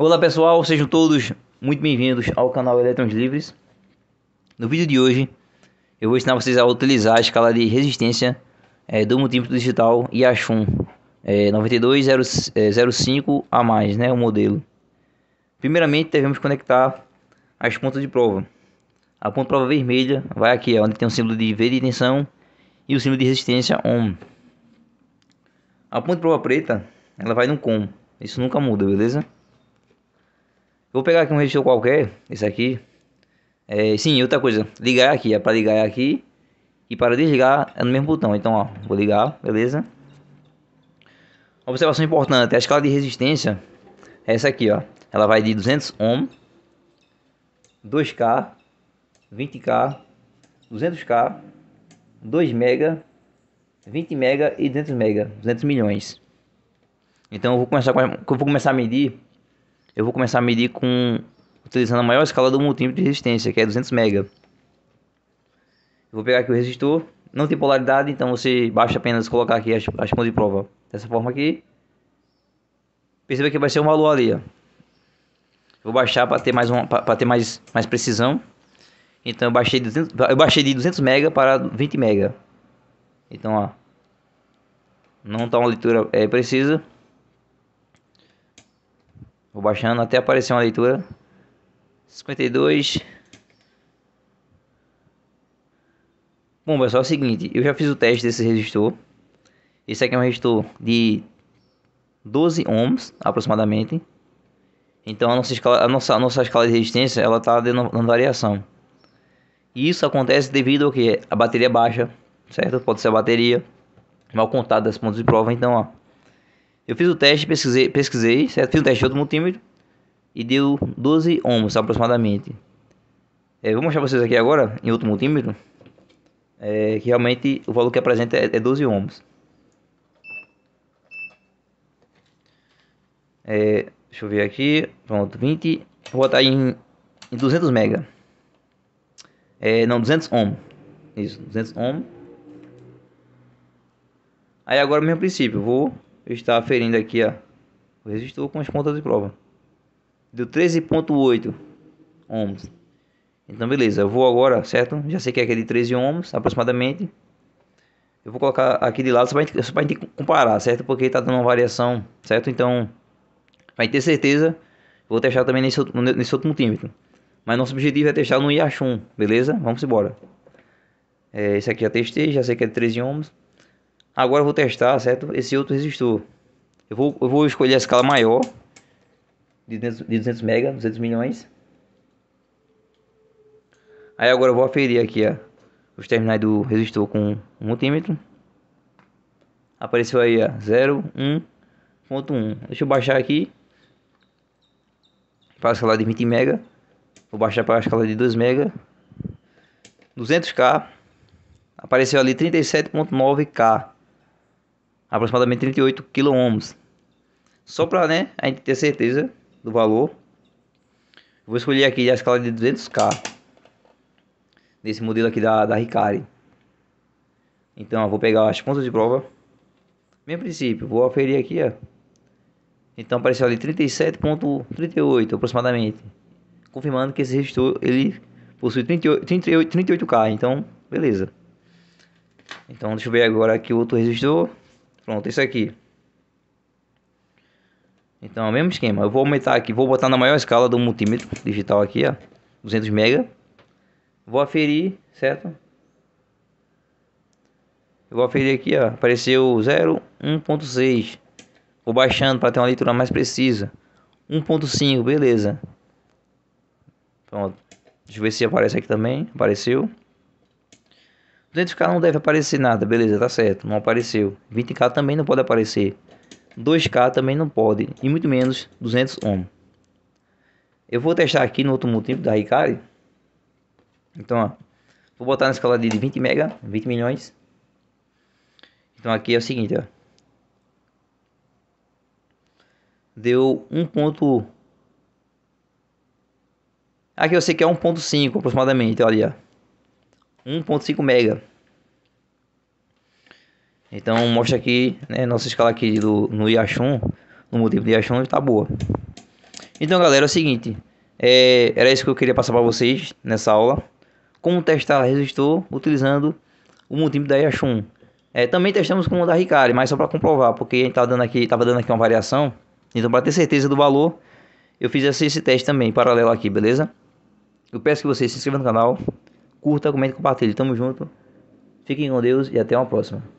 Olá pessoal, sejam todos muito bem-vindos ao canal Eletrons Livres. No vídeo de hoje eu vou ensinar vocês a utilizar a escala de resistência é, do multímetro digital Yashun é, eh, 9205 eh, a né, o modelo. Primeiramente devemos conectar as pontas de prova. A ponta de prova vermelha vai aqui, é onde tem o símbolo de V de tensão e o símbolo de resistência ohm. A ponta de prova preta, ela vai no com. Isso nunca muda, beleza? Vou pegar aqui um resistor qualquer, esse aqui. É, sim, outra coisa, ligar aqui, é para ligar aqui e para desligar é no mesmo botão. Então, ó, vou ligar, beleza? Observação importante, a escala de resistência é essa aqui, ó. Ela vai de 200 ohm, 2K, 20K, 200K, 2 mega, 20 mega e 200 mega, 200 milhões. Então eu vou começar com, eu vou começar a medir eu vou começar a medir com utilizando a maior escala do multímetro de resistência, que é 200 mega. Eu vou pegar aqui o resistor, não tem polaridade, então você basta apenas colocar aqui as, as pontas de prova dessa forma aqui. Perceba que vai ser um valor ali, ó. Vou baixar para ter mais um, para ter mais mais precisão. Então eu baixei 200, eu baixei de 200 mega para 20 mega. Então, ó, não tá uma leitura é, precisa. Vou baixando até aparecer uma leitura. 52. Bom, pessoal, é o seguinte. Eu já fiz o teste desse resistor. Esse aqui é um resistor de 12 ohms, aproximadamente. Então, a nossa escala, a nossa, a nossa escala de resistência, ela está dando variação. E isso acontece devido ao que? A bateria baixa, certo? Pode ser a bateria mal contada das pontos de prova. Então, ó. Eu fiz o teste, pesquisei, pesquisei certo? fiz um teste de outro multímetro e deu 12 ohms aproximadamente. É, vou mostrar vocês aqui agora em outro multímetro é, que realmente o valor que apresenta é, é 12 ohms. É, deixa eu ver aqui, pronto, 20, vou botar em, em 200 mega. É, não, 200 ohm. Isso, 200 ohm. Aí agora o mesmo princípio, vou está aferindo aqui ó, o resistor com as pontas de prova. Deu 13.8 ohms. Então beleza, eu vou agora, certo? Já sei que é aquele de 13 ohms aproximadamente. Eu vou colocar aqui de lado só para a gente comparar, certo? Porque está dando uma variação, certo? Então, vai ter certeza, vou testar também nesse outro, nesse outro multímetro. Mas nosso objetivo é testar no Yashun, beleza? Vamos embora. É, esse aqui já testei, já sei que é de 13 ohms. Agora eu vou testar, certo? Esse outro resistor. Eu vou, eu vou escolher a escala maior. De 200, de 200 mega, 200 milhões. Aí agora eu vou aferir aqui, ó. Os terminais do resistor com um multímetro. Apareceu aí, ó. 0, 1. Deixa eu baixar aqui. Para a escala de 20 mega. Vou baixar para a escala de 2 mega. 200k. Apareceu ali 37.9k aproximadamente 38 kΩ. Só para né, a gente ter certeza do valor, vou escolher aqui a escala de 200K desse modelo aqui da, da Ricari. Então eu vou pegar as pontas de prova. Mesmo princípio, vou aferir aqui, ó. Então apareceu ali 37.38 aproximadamente. Confirmando que esse resistor ele possui 38, 38, 38K, então beleza. Então deixa eu ver agora aqui outro resistor. Pronto, isso aqui. Então, é o mesmo esquema. Eu vou aumentar aqui, vou botar na maior escala do multímetro digital aqui, ó. 200 mega. Vou aferir, certo? Eu vou aferir aqui, ó. Apareceu 0,1.6. Vou baixando para ter uma leitura mais precisa. 1.5, beleza. Pronto. Deixa eu ver se aparece aqui também. Apareceu. 200k não deve aparecer nada, beleza, tá certo, não apareceu. 20k também não pode aparecer. 2k também não pode, e muito menos 200 ohm. Eu vou testar aqui no outro motivo da Hikari. Então, ó, vou botar na escala de 20 mega, 20 milhões. Então aqui é o seguinte, ó. Deu 1 ponto... Aqui eu sei que é 1.5 aproximadamente, olha 1.5 mega. Então mostra aqui, né, nossa escala aqui do, no Yashun, no múltiplo de Yashun está boa. Então galera, é o seguinte, é, era isso que eu queria passar para vocês nessa aula. Como testar resistor utilizando o multímetro da Yashun. É, também testamos com o da Ricari, mas só para comprovar, porque a gente estava dando aqui, dando aqui uma variação. Então para ter certeza do valor, eu fiz esse, esse teste também, paralelo aqui, beleza? Eu peço que você se inscreva no canal, curta, comente, compartilhe. Tamo junto. Fiquem com Deus e até uma próxima.